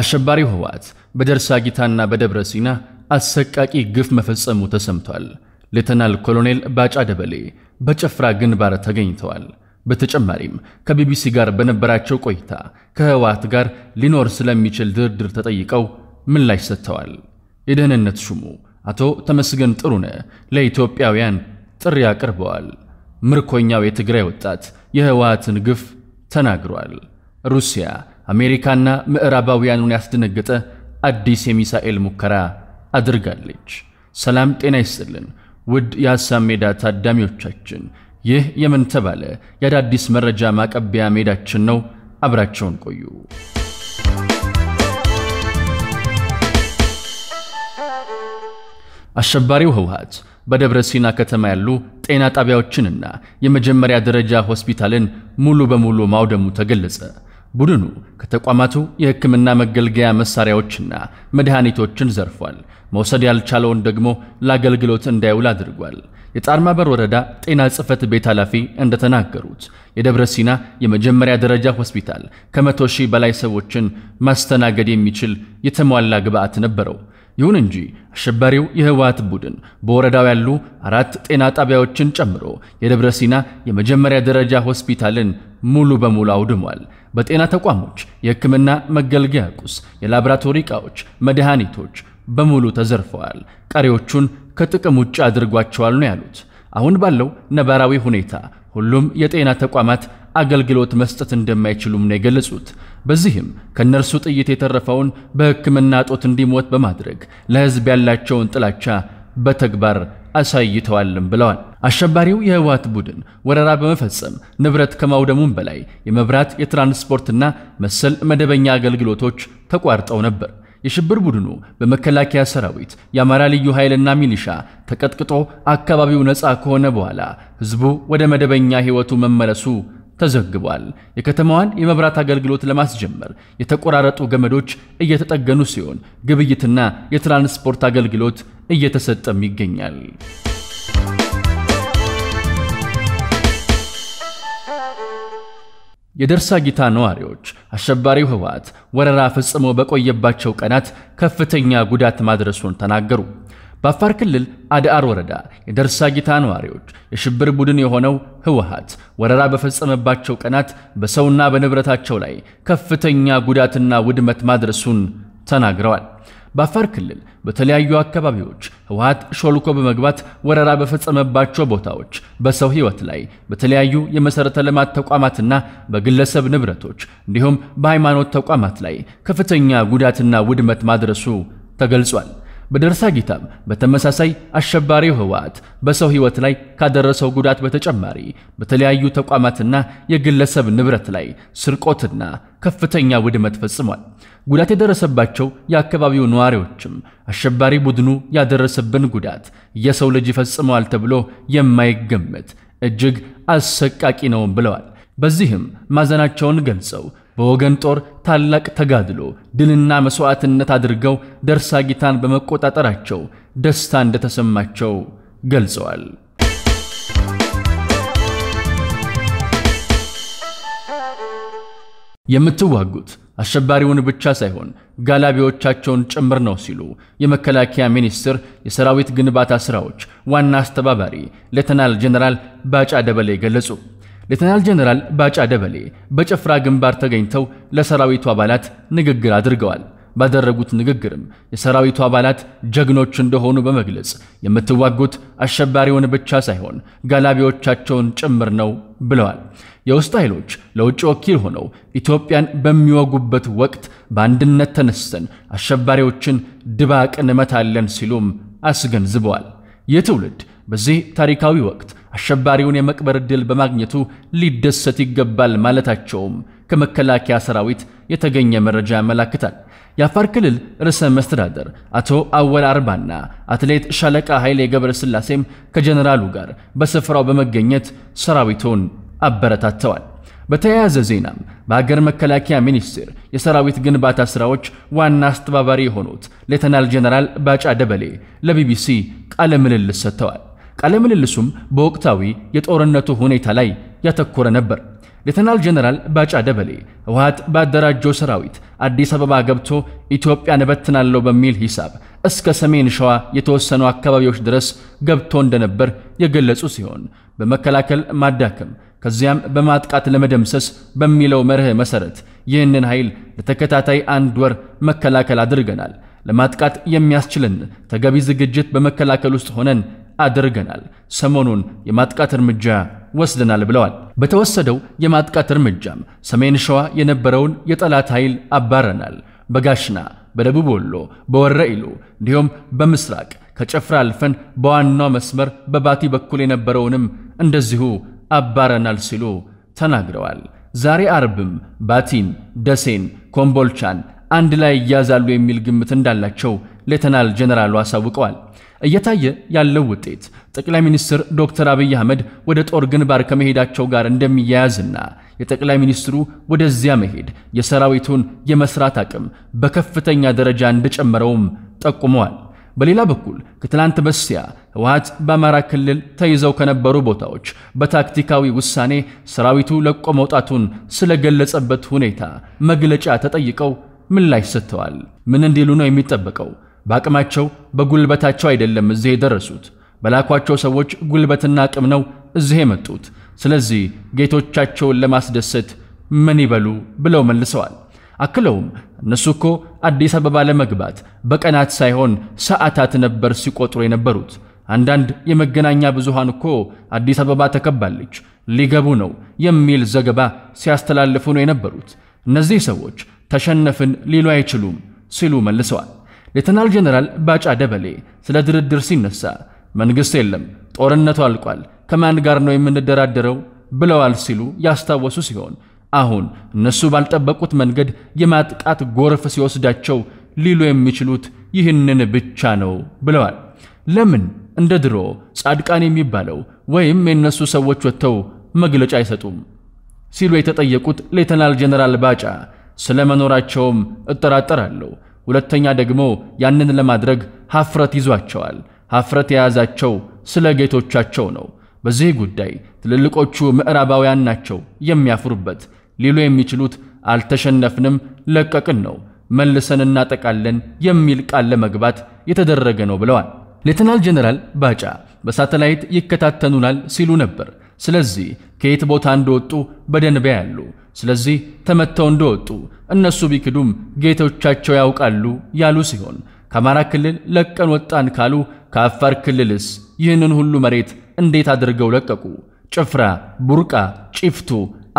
አሸባሪው ህወሓት በደርሳ ጊታና በደብረ ሲና አሰቃቂ ግፍ መፈጸሙ ተሰምቷል። ሌተናል ኮሎኔል ባጫ ደበሌ በጨፍራ ግንባር ተገኝተዋል። በተጨማሪም ከቢቢሲ ጋር በነበራቸው ቆይታ ከህወሓት ጋር ሊኖር ስለሚችል ድርድር ተጠይቀው ምላሽ ሰጥተዋል። የደህንነት ሹሙ አቶ ተመስገን ጥሩነ ለኢትዮጵያውያን ጥሪ አቅርበዋል። ምርኮኛው የትግራይ ወጣት የህወሓትን ግፍ ተናግሯል። ሩሲያ አሜሪካና ምዕራባውያኑን ያስደነገጠ አዲስ የሚሳኤል ሙከራ አድርጋለች። ሰላም ጤና ይስጥልን ውድ የሐሳብ ሜዳ ታዳሚዎቻችን፣ ይህ የምን ተባለ የአዳዲስ መረጃ ማቀበያ ሜዳችን ነው። አብራቸውን ቆዩ። አሸባሪው ህወሓት በደብረ ሲና ከተማ ያሉ ጤና ጣቢያዎችንና የመጀመሪያ ደረጃ ሆስፒታልን ሙሉ በሙሉ ማውደሙ ተገለጸ። ቡድኑ ከተቋማቱ የሕክምና መገልገያ መሳሪያዎችና መድኃኒቶችን ዘርፏል። መውሰድ ያልቻለውን ደግሞ ለአገልግሎት እንዳይውል አድርጓል። የጣርማበር ወረዳ ጤና ጽሕፈት ቤት ኃላፊ እንደተናገሩት የደብረ ሲና የመጀመሪያ ደረጃ ሆስፒታል ከመቶ ሺህ በላይ ሰዎችን ማስተናገድ የሚችል የተሟላ ግብአት ነበረው። ይሁን እንጂ አሸባሪው የህወሓት ቡድን በወረዳው ያሉ አራት ጤና ጣቢያዎችን ጨምሮ የደብረ ሲና የመጀመሪያ ደረጃ ሆስፒታልን ሙሉ በሙሉ አውድሟል። በጤና ተቋሞች የሕክምና መገልገያ ቁስ፣ የላብራቶሪ ዕቃዎች፣ መድኃኒቶች በሙሉ ተዘርፈዋል። ቀሪዎቹን ከጥቅም ውጭ አድርጓቸዋል ነው ያሉት። አሁን ባለው ነባራዊ ሁኔታ ሁሉም የጤና ተቋማት አገልግሎት መስጠት እንደማይችሉም ነው የገለጹት። በዚህም ከእነርሱ ጥይት የተረፈውን በሕክምና እጦት እንዲሞት በማድረግ ለሕዝብ ያላቸውን ጥላቻ በተግባር አሳይተዋልም ብለዋል። አሸባሪው የህወሓት ቡድን ወረራ በመፈጸም ንብረት ከማውደሙም በላይ የመብራት የትራንስፖርትና መሰል መደበኛ አገልግሎቶች ተቋርጠው ነበር። የሽብር ቡድኑ በመከላከያ ሰራዊት፣ የአማራ ልዩ ኃይልና ሚሊሻ ተቀጥቅጦ አካባቢው ነፃ ከሆነ በኋላ ህዝቡ ወደ መደበኛ ህይወቱ መመለሱ ተዘግቧል። የከተማዋን የመብራት አገልግሎት ለማስጀመር የተቆራረጡ ገመዶች እየተጠገኑ ሲሆን ግብይትና የትራንስፖርት አገልግሎት እየተሰጠም ይገኛል። የደርሳ ጊታ ነዋሪዎች አሸባሪው ህወሓት ወረራ ፈጽሞ በቆየባቸው ቀናት ከፍተኛ ጉዳት ማድረሱን ተናገሩ። በአፋር ክልል አድአር ወረዳ የደርሳ ጊታ ነዋሪዎች የሽብር ቡድን የሆነው ህወሓት ወረራ በፈጸመባቸው ቀናት በሰውና በንብረታቸው ላይ ከፍተኛ ጉዳትና ውድመት ማድረሱን ተናግረዋል። በአፋር ክልል በተለያዩ አካባቢዎች ህወሓት ሾልኮ በመግባት ወረራ በፈጸመባቸው ቦታዎች በሰው ህይወት ላይ በተለያዩ የመሠረተ ልማት ተቋማትና በግለሰብ ንብረቶች እንዲሁም በሃይማኖት ተቋማት ላይ ከፍተኛ ጉዳትና ውድመት ማድረሱ ተገልጿል። ጌታ በተመሳሳይ አሸባሪው ህወሓት በሰው ህይወት ላይ ካደረሰው ጉዳት በተጨማሪ በተለያዩ ተቋማትና የግለሰብ ንብረት ላይ ስርቆትና ከፍተኛ ውድመት ፈጽሟል። ጉዳት የደረሰባቸው የአካባቢው ነዋሪዎችም አሸባሪ ቡድኑ ያደረሰብን ጉዳት የሰው ልጅ ይፈጽመዋል ተብሎ የማይገመት እጅግ አሰቃቂ ነው ብለዋል። በዚህም ማዘናቸውን ገልጸው በወገን ጦር ታላቅ ተጋድሎ ድልና መሥዋዕትነት አድርገው ደርሳ ጊታን በመቆጣጠራቸው ደስታ እንደተሰማቸው ገልጸዋል። የምትዋጉት አሸባሪውን ብቻ ሳይሆን ጋላቢዎቻቸውን ጭምር ነው ሲሉ የመከላከያ ሚኒስትር የሰራዊት ግንባታ ስራዎች ዋና አስተባባሪ ሌተናል ጀነራል ባጫ ደበሌ ገለጹ። ሌተናል ጀነራል ባጫ ደበሌ በጭፍራ ግንባር ተገኝተው ለሰራዊቱ አባላት ንግግር አድርገዋል። ባደረጉት ንግግርም የሰራዊቱ አባላት ጀግኖች እንደሆኑ በመግለጽ የምትዋጉት አሸባሪውን ብቻ ሳይሆን ጋላቢዎቻቸውን ጭምር ነው ብለዋል። የውስጥ ኃይሎች ለውጭ ወኪል ሆነው ኢትዮጵያን በሚወጉበት ወቅት በአንድነት ተነስተን አሸባሪዎችን ድባቅ እንመታለን ሲሉም አስገንዝበዋል። ይህ ትውልድ በዚህ ታሪካዊ ወቅት አሸባሪውን የመቅበር ዕድል በማግኘቱ ሊደሰት ይገባል ማለታቸውም ከመከላከያ ሰራዊት የተገኘ መረጃ ያመላክታል። የአፋር ክልል ርዕሰ መስተዳደር አቶ አወል አርባና አትሌት ሻለቃ ኃይሌ ገብረ ስላሴም ከጀኔራሉ ጋር በስፍራው በመገኘት ሰራዊቱን አበረታተዋል። በተያያዘ ዜናም በሀገር መከላከያ ሚኒስቴር የሰራዊት ግንባታ ስራዎች ዋና አስተባባሪ የሆኑት ሌተናል ጀነራል ባጫ ደበሌ ለቢቢሲ ቃለ ምልልስ ሰጥተዋል። ቀለምልልሱም በወቅታዊ የጦርነቱ ሁኔታ ላይ ያተኮረ ነበር። ሌተናል ጀነራል ባጫ ደበሌ ህወሓት ባደራጀው ሰራዊት አዲስ አበባ ገብቶ ኢትዮጵያን እበትናለሁ በሚል ሂሳብ እስከ ሰሜን ሸዋ የተወሰኑ አካባቢዎች ድረስ ገብቶ እንደነበር የገለጹ ሲሆን በመከላከል ማዳከም ከዚያም በማጥቃት ለመደምሰስ በሚለው መርህ መሰረት ይህንን ኃይል ለተከታታይ አንድ ወር መከላከል አድርገናል። ለማጥቃት የሚያስችልን ተገቢ ዝግጅት በመከላከል ውስጥ ሆነን አድርገናል፣ ሰሞኑን የማጥቃት እርምጃ ወስደናል ብለዋል። በተወሰደው የማጥቃት እርምጃም ሰሜን ሸዋ የነበረውን የጠላት ኃይል አባረናል። በጋሽና በደቡብ ወሎ በወረኢሉ እንዲሁም በምስራቅ ከጨፍራ አልፈን በዋናው መስመር በባቲ በኩል የነበረውንም እንደዚሁ አባረናል ሲሉ ተናግረዋል። ዛሬ አርብም ባቲን፣ ደሴን፣ ኮምቦልቻን አንድ ላይ ያዛሉ የሚል ግምት እንዳላቸው ሌተናል ጀነራሉ አሳውቀዋል። እየታየ ያለው ውጤት ጠቅላይ ሚኒስትር ዶክተር አብይ አህመድ ወደ ጦር ግንባር ከመሄዳቸው ጋር እንደሚያያዝና የጠቅላይ ሚኒስትሩ ወደዚያ መሄድ የሰራዊቱን የመስራት አቅም በከፍተኛ ደረጃ እንደጨመረውም ጠቁመዋል። በሌላ በኩል ከትላንት በስቲያ ህወሓት በአማራ ክልል ተይዘው ከነበሩ ቦታዎች በታክቲካዊ ውሳኔ ሰራዊቱ ለቆ መውጣቱን ስለገለጸበት ሁኔታ መግለጫ ተጠይቀው ምላሽ ሰጥተዋል። ምን እንዲሉ ነው የሚጠበቀው? በአቅማቸው በጉልበታቸው አይደለም እዚህ የደረሱት። በላኳቸው ሰዎች ጉልበትና አቅም ነው እዚህ የመጡት። ስለዚህ ጌቶቻቸውን ለማስደሰት ምን ይበሉ ብለው መልሰዋል። አክለውም እነሱ እኮ አዲስ አበባ ለመግባት በቀናት ሳይሆን ሰዓታት ነበር ሲቆጥሩ የነበሩት። አንዳንድ የመገናኛ ብዙሃን እኮ አዲስ አበባ ተከባለች፣ ሊገቡ ነው የሚል ዘገባ ሲያስተላልፉ ነው የነበሩት። እነዚህ ሰዎች ተሸነፍን ሊሉ አይችሉም ሲሉ መልሰዋል። ሌተናል ጀነራል ባጫ ደበሌ ስለ ድርድር ሲነሳ መንግሥት የለም፣ ጦርነቱ አልቋል፣ ከማን ጋር ነው የምንደራደረው ብለዋል ሲሉ ያስታወሱ ሲሆን አሁን እነሱ ባልጠበቁት መንገድ የማጥቃት ጎርፍ ሲወስዳቸው ሊሉ የሚችሉት ይህንን ብቻ ነው ብለዋል። ለምን እንደ ድሮ ጻድቃን የሚባለው ወይም የእነሱ ሰዎች ወጥተው መግለጫ አይሰጡም ሲሉ የተጠየቁት ሌተናል ጀነራል ባጫ ስለ መኖራቸውም እጠራጠራለሁ። ሁለተኛ ደግሞ ያንን ለማድረግ ሐፍረት ይዟቸዋል። ሐፍረት የያዛቸው ስለ ጌቶቻቸው ነው። በዚህ ጉዳይ ትልልቆቹ ምዕራባውያን ናቸው የሚያፍሩበት። ሊሉ የሚችሉት አልተሸነፍንም፣ ለቀቅን ነው መልሰን እናጠቃለን የሚል ቃል ለመግባት የተደረገ ነው ብለዋል። ሌተናል ጀነራል ባጫ በሳተላይት ይከታተኑናል ሲሉ ነበር። ስለዚህ ከየት ቦታ እንደወጡ በደንብ ያሉ ስለዚህ ተመተው እንደወጡ እነሱ ቢክዱም ጌቶቻቸው ያውቃሉ ያሉ ሲሆን ከአማራ ክልል ለቀን ወጣን ካሉ ከአፋር ክልልስ ይህንን ሁሉ መሬት እንዴት አድርገው ለቀቁ? ጭፍራ፣ ቡርቃ፣ ጭፍቱ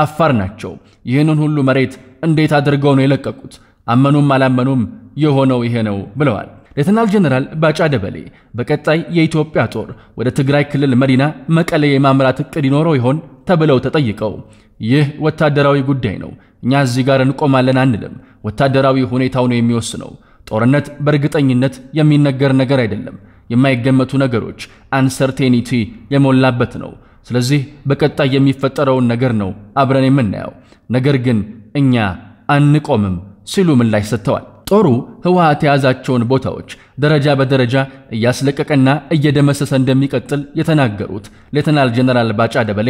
አፋር ናቸው። ይህንን ሁሉ መሬት እንዴት አድርገው ነው የለቀቁት? አመኑም አላመኑም የሆነው ይሄ ነው ብለዋል። ሌተናል ጀነራል ባጫ ደበሌ በቀጣይ የኢትዮጵያ ጦር ወደ ትግራይ ክልል መዲና መቀሌ የማምራት እቅድ ይኖረው ይሆን? ተብለው ተጠይቀው ይህ ወታደራዊ ጉዳይ ነው፣ እኛ እዚህ ጋር እንቆማለን አንልም። ወታደራዊ ሁኔታው ነው የሚወስነው። ጦርነት በእርግጠኝነት የሚነገር ነገር አይደለም። የማይገመቱ ነገሮች አንሰርቴኒቲ የሞላበት ነው። ስለዚህ በቀጣይ የሚፈጠረውን ነገር ነው አብረን የምናየው። ነገር ግን እኛ አንቆምም ሲሉ ምላሽ ሰጥተዋል። ጦሩ ህወሓት የያዛቸውን ቦታዎች ደረጃ በደረጃ እያስለቀቀና እየደመሰሰ እንደሚቀጥል የተናገሩት ሌተናል ጀነራል ባጫ ደበሌ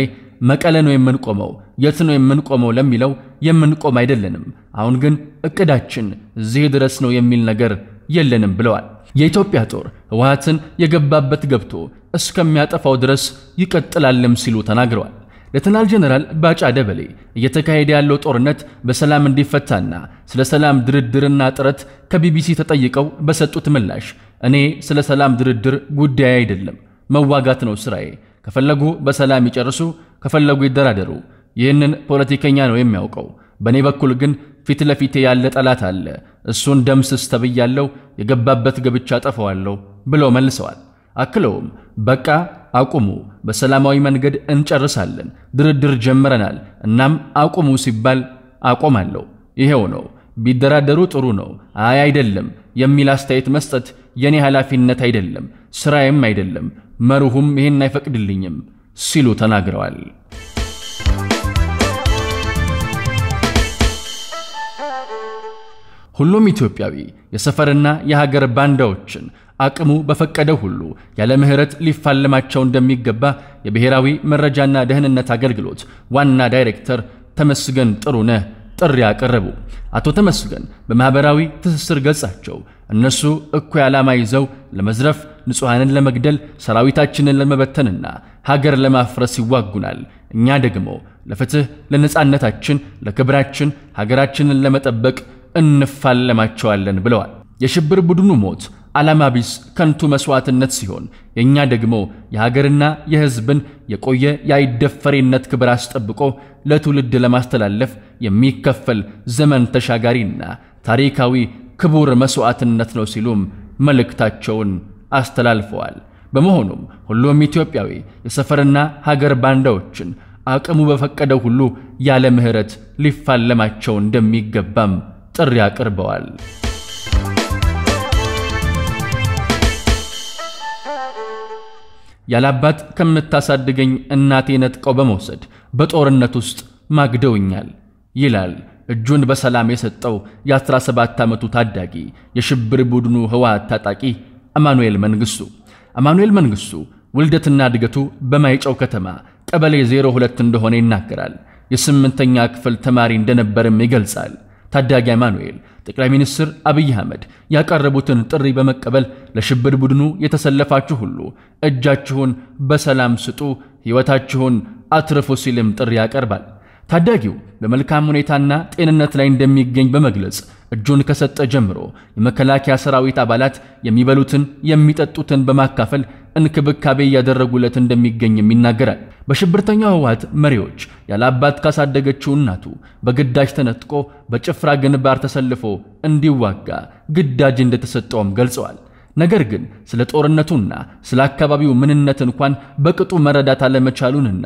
መቀለ ነው የምንቆመው፣ የት ነው የምንቆመው ለሚለው የምንቆም አይደለንም፣ አሁን ግን እቅዳችን እዚህ ድረስ ነው የሚል ነገር የለንም ብለዋል። የኢትዮጵያ ጦር ህወሓትን የገባበት ገብቶ እስከሚያጠፋው ድረስ ይቀጥላልም ሲሉ ተናግረዋል። ሌተናል ጀነራል ባጫ ደበሌ እየተካሄደ ያለው ጦርነት በሰላም እንዲፈታና ስለ ሰላም ድርድርና ጥረት ከቢቢሲ ተጠይቀው በሰጡት ምላሽ እኔ ስለ ሰላም ድርድር ጉዳይ አይደለም፣ መዋጋት ነው ስራዬ። ከፈለጉ በሰላም ይጨርሱ፣ ከፈለጉ ይደራደሩ። ይህንን ፖለቲከኛ ነው የሚያውቀው። በእኔ በኩል ግን ፊት ለፊቴ ያለ ጠላት አለ፣ እሱን ደምስስ ተብያለው፣ የገባበት ገብቻ ጠፈዋለሁ ብለው መልሰዋል። አክለውም በቃ አቁሙ፣ በሰላማዊ መንገድ እንጨርሳለን፣ ድርድር ጀምረናል፣ እናም አቁሙ ሲባል አቆማለሁ፣ ይሄው ነው፣ ቢደራደሩ ጥሩ ነው፣ አይ አይደለም የሚል አስተያየት መስጠት የኔ ኃላፊነት አይደለም፣ ስራዬም አይደለም፣ መርሁም ይሄን አይፈቅድልኝም ሲሉ ተናግረዋል። ሁሉም ኢትዮጵያዊ የሰፈርና የሀገር ባንዳዎችን አቅሙ በፈቀደ ሁሉ ያለ ምህረት ሊፋለማቸው እንደሚገባ የብሔራዊ መረጃና ደህንነት አገልግሎት ዋና ዳይሬክተር ተመስገን ጥሩነህ ጥሪ አቀረቡ። አቶ ተመስገን በማኅበራዊ ትስስር ገጻቸው እነሱ እኩይ ዓላማ ይዘው ለመዝረፍ፣ ንጹሐንን ለመግደል፣ ሰራዊታችንን ለመበተንና ሀገር ለማፍረስ ይዋጉናል። እኛ ደግሞ ለፍትህ፣ ለነጻነታችን፣ ለክብራችን ሀገራችንን ለመጠበቅ እንፋለማቸዋለን ብለዋል። የሽብር ቡድኑ ሞት ዓላማ ከንቱ መሥዋዕትነት ሲሆን የእኛ ደግሞ የሀገርና የሕዝብን የቆየ የአይደፈሬነት ክብር አስጠብቆ ለትውልድ ለማስተላለፍ የሚከፈል ዘመን ተሻጋሪና ታሪካዊ ክቡር መሥዋዕትነት ነው ሲሉም መልእክታቸውን አስተላልፈዋል። በመሆኑም ሁሉም ኢትዮጵያዊ የሰፈርና ሀገር ባንዳዎችን አቅሙ በፈቀደው ሁሉ ያለ ምሕረት ሊፋለማቸው እንደሚገባም ጥሪ አቅርበዋል። ያላባት ከምታሳድገኝ እናቴ ነጥቀው በመውሰድ በጦርነት ውስጥ ማግደውኛል ይላል እጁን በሰላም የሰጠው የ17 ዓመቱ ታዳጊ የሽብር ቡድኑ ህወሓት ታጣቂ አማኑኤል መንግስቱ። አማኑኤል መንግስቱ ውልደትና እድገቱ በማይጨው ከተማ ቀበሌ 02 እንደሆነ ይናገራል። የስምንተኛ ክፍል ተማሪ እንደነበርም ይገልጻል። ታዳጊ አማኑኤል ጠቅላይ ሚኒስትር አብይ አህመድ ያቀረቡትን ጥሪ በመቀበል ለሽብር ቡድኑ የተሰለፋችሁ ሁሉ እጃችሁን በሰላም ስጡ፣ ሕይወታችሁን አትርፉ ሲልም ጥሪ ያቀርባል። ታዳጊው በመልካም ሁኔታና ጤንነት ላይ እንደሚገኝ በመግለጽ እጁን ከሰጠ ጀምሮ የመከላከያ ሰራዊት አባላት የሚበሉትን የሚጠጡትን በማካፈል እንክብካቤ እያደረጉለት እንደሚገኝም ይናገራል። በሽብርተኛው ህወሓት መሪዎች ያለ አባት ካሳደገችው እናቱ በግዳጅ ተነጥቆ በጭፍራ ግንባር ተሰልፎ እንዲዋጋ ግዳጅ እንደተሰጠውም ገልጸዋል። ነገር ግን ስለ ጦርነቱና ስለ አካባቢው ምንነት እንኳን በቅጡ መረዳት አለመቻሉንና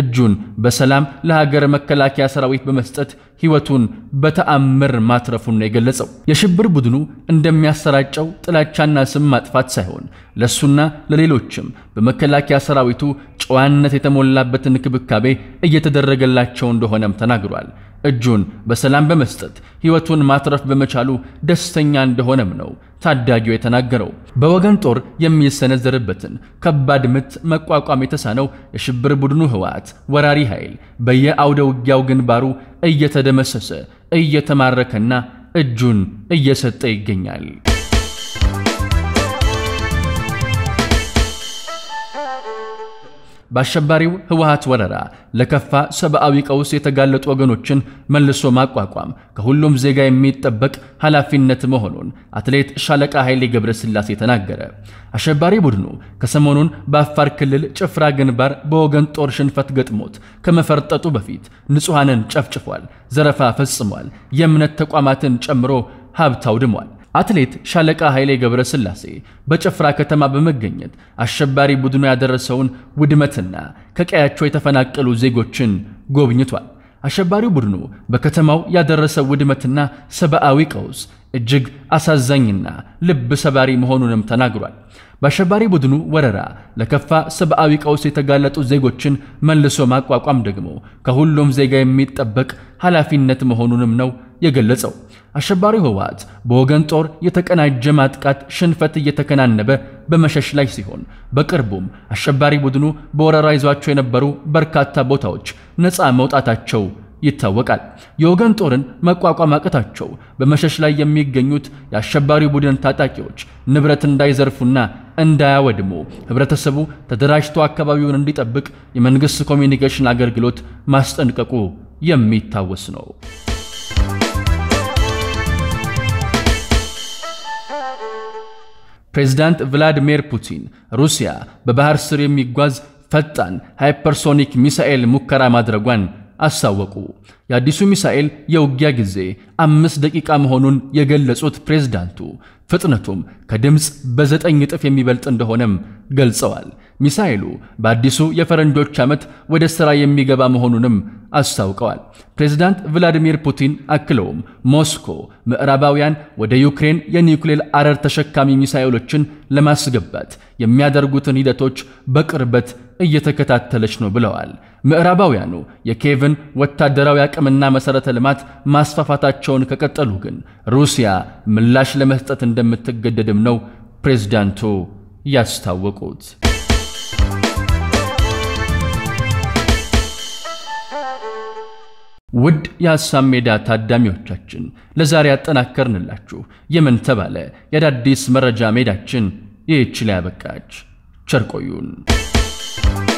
እጁን በሰላም ለሀገር መከላከያ ሰራዊት በመስጠት ሕይወቱን በተአምር ማትረፉን ነው የገለጸው። የሽብር ቡድኑ እንደሚያሰራጨው ጥላቻና ስም ማጥፋት ሳይሆን ለእሱና ለሌሎችም በመከላከያ ሰራዊቱ ጨዋነት የተሞላበትን እንክብካቤ እየተደረገላቸው እንደሆነም ተናግሯል። እጁን በሰላም በመስጠት ሕይወቱን ማትረፍ በመቻሉ ደስተኛ እንደሆነም ነው ታዳጊው የተናገረው። በወገን ጦር የሚሰነዘርበትን ከባድ ምት መቋቋም የተሳነው የሽብር ቡድኑ ህወሓት ወራሪ ኃይል በየአውደ ውጊያው ግንባሩ እየተደመሰሰ እየተማረከና እጁን እየሰጠ ይገኛል። በአሸባሪው ህወሀት ወረራ ለከፋ ሰብአዊ ቀውስ የተጋለጡ ወገኖችን መልሶ ማቋቋም ከሁሉም ዜጋ የሚጠበቅ ኃላፊነት መሆኑን አትሌት ሻለቃ ኃይሌ ገብረስላሴ ተናገረ። አሸባሪ ቡድኑ ከሰሞኑን በአፋር ክልል ጭፍራ ግንባር በወገን ጦር ሽንፈት ገጥሞት ከመፈርጠጡ በፊት ንጹሐንን ጨፍጭፏል፣ ዘረፋ ፈጽሟል፣ የእምነት ተቋማትን ጨምሮ ሀብት አውድሟል። አትሌት ሻለቃ ኃይሌ ገብረስላሴ በጭፍራ ከተማ በመገኘት አሸባሪ ቡድኑ ያደረሰውን ውድመትና ከቀያቸው የተፈናቀሉ ዜጎችን ጎብኝቷል። አሸባሪው ቡድኑ በከተማው ያደረሰው ውድመትና ሰብአዊ ቀውስ እጅግ አሳዛኝና ልብ ሰባሪ መሆኑንም ተናግሯል። በአሸባሪ ቡድኑ ወረራ ለከፋ ሰብአዊ ቀውስ የተጋለጡ ዜጎችን መልሶ ማቋቋም ደግሞ ከሁሉም ዜጋ የሚጠበቅ ኃላፊነት መሆኑንም ነው የገለጸው። አሸባሪው ህወሓት በወገን ጦር የተቀናጀ ማጥቃት ሽንፈት እየተከናነበ በመሸሽ ላይ ሲሆን በቅርቡም አሸባሪ ቡድኑ በወረራ ይዟቸው የነበሩ በርካታ ቦታዎች ነፃ መውጣታቸው ይታወቃል። የወገን ጦርን መቋቋም አቅታቸው በመሸሽ ላይ የሚገኙት የአሸባሪ ቡድን ታጣቂዎች ንብረት እንዳይዘርፉና እንዳያወድሙ ህብረተሰቡ ተደራጅቶ አካባቢውን እንዲጠብቅ የመንግስት ኮሚኒኬሽን አገልግሎት ማስጠንቀቁ የሚታወስ ነው። ፕሬዝዳንት ቭላዲሚር ፑቲን ሩሲያ በባህር ስር የሚጓዝ ፈጣን ሃይፐርሶኒክ ሚሳኤል ሙከራ ማድረጓን አሳወቁ የአዲሱ ሚሳኤል የውጊያ ጊዜ አምስት ደቂቃ መሆኑን የገለጹት ፕሬዝዳንቱ ፍጥነቱም ከድምፅ በዘጠኝ እጥፍ የሚበልጥ እንደሆነም ገልጸዋል። ሚሳኤሉ በአዲሱ የፈረንጆች ዓመት ወደ ሥራ የሚገባ መሆኑንም አስታውቀዋል። ፕሬዝዳንት ቭላዲሚር ፑቲን አክለውም ሞስኮ ምዕራባውያን ወደ ዩክሬን የኒውክሌር አረር ተሸካሚ ሚሳኤሎችን ለማስገባት የሚያደርጉትን ሂደቶች በቅርበት እየተከታተለች ነው ብለዋል። ምዕራባውያኑ የኬቭን ወታደራዊ አቅምና መሠረተ ልማት ማስፋፋታቸውን ከቀጠሉ ግን ሩሲያ ምላሽ ለመስጠት እንደምትገደድም ነው ፕሬዝዳንቱ ያስታወቁት። ውድ የሐሳብ ሜዳ ታዳሚዎቻችን ለዛሬ ያጠናከርንላችሁ የምን ተባለ የአዳዲስ መረጃ ሜዳችን ይህች ላይ ያበቃች። ቸርቆዩን you.